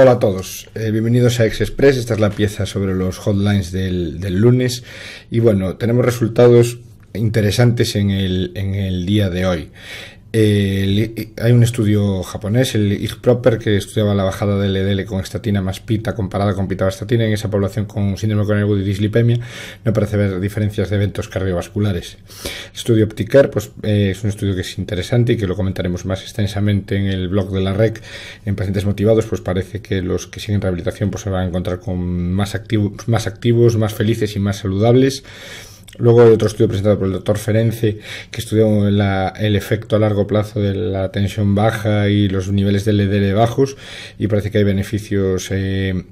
Hola a todos, eh, bienvenidos a Express. Esta es la pieza sobre los hotlines del, lunes. Y bueno, tenemos resultados interesantes en el, en el día de hoy hay un estudio japonés, el IG que estudiaba la bajada del LDL e con estatina más pita comparada con pitabastatina en esa población con síndrome coronario y dislipemia. No parece ver diferencias de eventos cardiovasculares. El estudio Opticar pues, eh, es un estudio que es interesante y que lo comentaremos más extensamente en el blog de la REC. En pacientes motivados, pues parece que los que siguen rehabilitación pues, se van a encontrar con más, más activos, más felices y más saludables. Luego hay otro estudio presentado por el doctor Ferenczi, que estudió el efecto a largo plazo de la tensión baja y los niveles de LDL bajos, y parece que hay beneficios eh,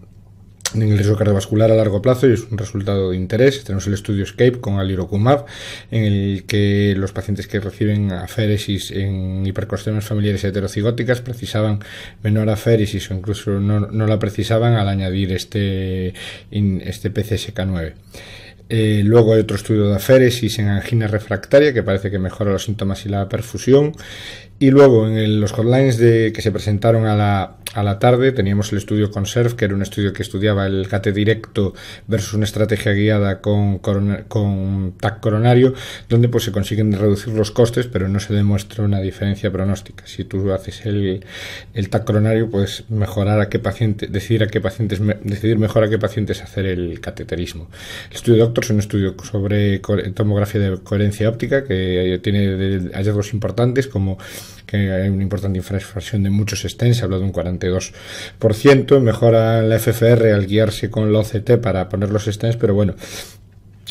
en el riesgo cardiovascular a largo plazo y es un resultado de interés. Tenemos el estudio SCAPE con alirocumab, en el que los pacientes que reciben aféresis en hipercolesterolemias familiares heterocigóticas precisaban menor aféresis o incluso no, la precisaban al añadir este, este PCSK9. Eh, luego hay otro estudio de aféresis en angina refractaria que parece que mejora los síntomas y la perfusión. Y luego en los hotlines de, que se presentaron a la, a la, tarde teníamos el estudio Conserve, que era un estudio que estudiaba el cate directo versus una estrategia guiada con, con TAC coronario, donde pues se consiguen reducir los costes, pero no se demuestra una diferencia pronóstica. Si tú haces el, el TAC coronario, puedes mejorar a qué paciente, decidir a qué pacientes, decidir mejor a qué pacientes hacer el cateterismo. El estudio un estudio sobre tomografía de coherencia óptica que tiene hallazgos importantes como que hay una importante infraestructuración de muchos stents, se hablado de un 42%, mejora la FFR al guiarse con la OCT para poner los stents, pero bueno,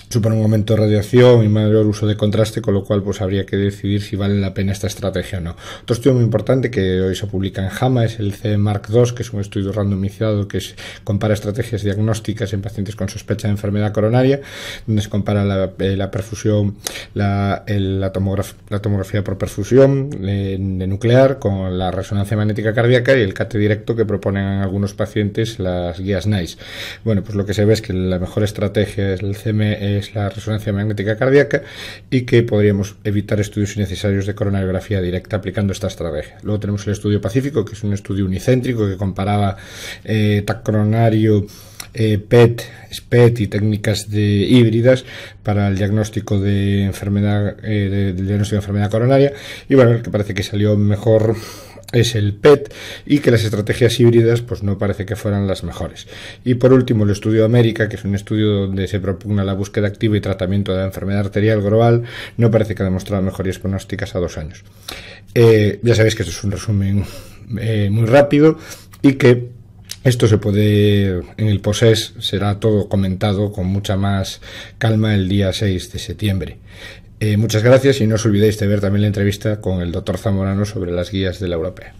supone un aumento de radiación y mayor uso de contraste, con lo cual pues habría que decidir si vale la pena esta estrategia o no. Otro estudio muy importante que hoy se publica en JAMA es el CE 2 II, que es un estudio randomizado que compara estrategias diagnósticas en pacientes con sospecha de enfermedad coronaria, donde se compara la, eh, perfusión, la, tomografía por perfusión eh, de nuclear con la resonancia magnética cardíaca y el cate directo que proponen algunos pacientes las guías NICE. Bueno, pues lo que se ve es que la mejor estrategia es el CM es la resonancia magnética cardíaca y que podríamos evitar estudios innecesarios de coronariografía directa aplicando esta estrategia. Luego tenemos el estudio Pacífico, que es un estudio unicéntrico que comparaba eh, TAC coronario eh, PET, SPET y técnicas de híbridas para el diagnóstico de enfermedad, eh, de, diagnóstico de enfermedad coronaria. Y bueno, que parece que salió mejor es el PET y que las estrategias híbridas pues no parece que fueran las mejores. Y por último el estudio América, que es un estudio donde se propugna la búsqueda activa y tratamiento de la enfermedad arterial global, no parece que ha demostrado mejorías pronósticas a dos años. Eh, ya sabéis que esto es un resumen eh, muy rápido y que esto se puede, en el POSES e será todo comentado con mucha más calma el día 6 de septiembre. Eh, muchas gracias y no os olvidéis de ver también la entrevista con el doctor Zamorano sobre las guías de la europea.